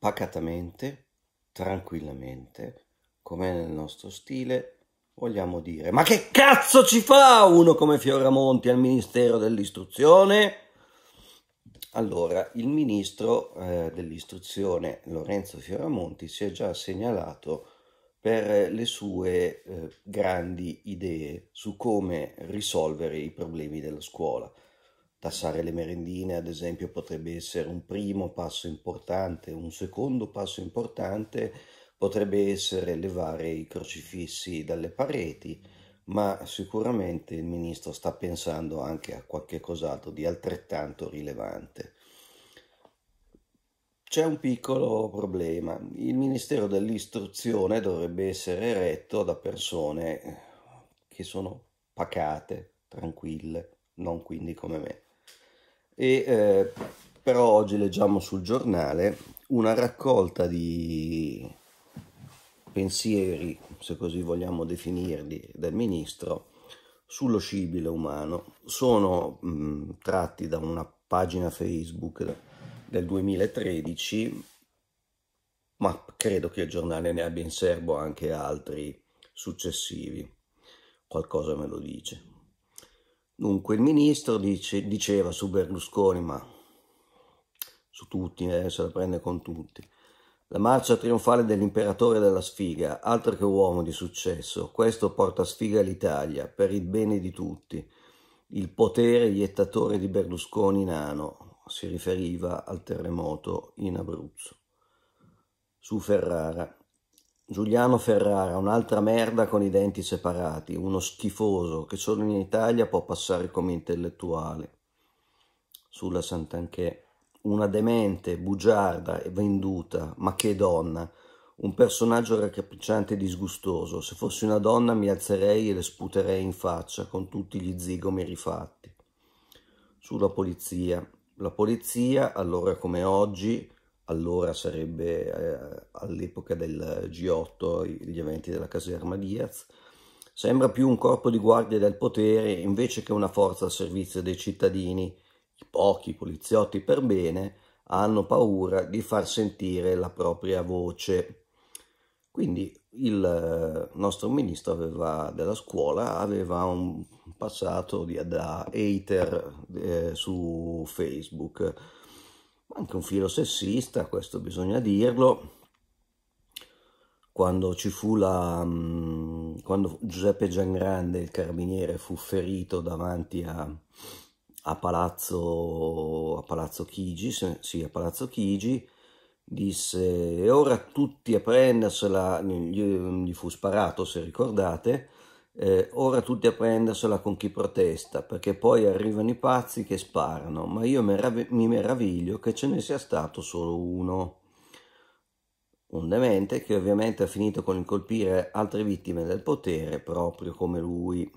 pacatamente, tranquillamente, come nel nostro stile, vogliamo dire ma che cazzo ci fa uno come Fioramonti al Ministero dell'Istruzione? Allora, il ministro eh, dell'Istruzione Lorenzo Fioramonti si è già segnalato per le sue eh, grandi idee su come risolvere i problemi della scuola. Tassare le merendine, ad esempio, potrebbe essere un primo passo importante, un secondo passo importante potrebbe essere levare i crocifissi dalle pareti, ma sicuramente il ministro sta pensando anche a qualche cos'altro di altrettanto rilevante. C'è un piccolo problema, il Ministero dell'Istruzione dovrebbe essere retto da persone che sono pacate, tranquille, non quindi come me. E, eh, però oggi leggiamo sul giornale una raccolta di pensieri, se così vogliamo definirli, del ministro sullo scibile umano. Sono mh, mm, tratti da una pagina Facebook del 2013, ma credo che il giornale ne abbia in serbo anche altri successivi. Qualcosa me lo dice. Dunque, il ministro dice, diceva su Berlusconi, ma su tutti, eh, se la prende con tutti, la marcia trionfale dell'imperatore della sfiga, altro che uomo di successo, questo porta sfiga all'Italia, per il bene di tutti. Il potere iettatore di Berlusconi nano, si riferiva al terremoto in Abruzzo. Su Ferrara. Giuliano Ferrara, un'altra merda con i denti separati, uno schifoso che solo in Italia può passare come intellettuale. Sulla Sant'Anchè, una demente, bugiarda e venduta, ma che donna, un personaggio raccapricciante e disgustoso. Se fossi una donna mi alzerei e le sputerei in faccia con tutti gli zigomi rifatti. Sulla polizia, la polizia, allora come oggi, allora sarebbe eh, all'epoca del G8 gli eventi della caserma Diaz, sembra più un corpo di guardie del potere invece che una forza al servizio dei cittadini. I pochi poliziotti per bene hanno paura di far sentire la propria voce. Quindi il eh, nostro ministro aveva, della scuola aveva un passato di, da hater eh, su Facebook anche un filo sessista, questo bisogna dirlo. Quando ci fu la... Mm, quando Giuseppe Giangrande, il carabiniere, fu ferito davanti a, a, Palazzo, a Palazzo Chigi, sì, a Palazzo Chigi, disse e ora tutti a prendersela, gli, gli fu sparato se ricordate, eh, ora tutti a prendersela con chi protesta, perché poi arrivano i pazzi che sparano, ma io merav- mi meraviglio che ce ne sia stato solo uno. Un demente che ovviamente ha finito con il colpire altre vittime del potere, proprio come lui.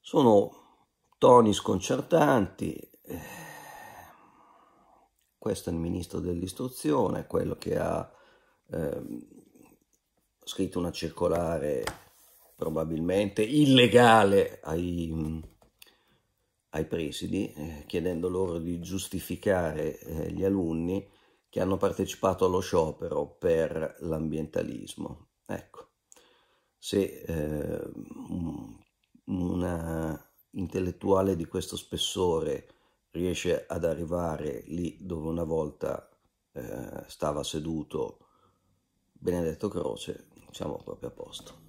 Sono toni sconcertanti. Eh, questo è il ministro dell'istruzione, quello che ha eh, scritto una circolare probabilmente illegale ai, ai presidi, eh, chiedendo loro di giustificare eh, gli alunni che hanno partecipato allo sciopero per l'ambientalismo. Ecco, se eh, una intellettuale di questo spessore riesce ad arrivare lì dove una volta eh, stava seduto Benedetto Croce, siamo proprio a posto.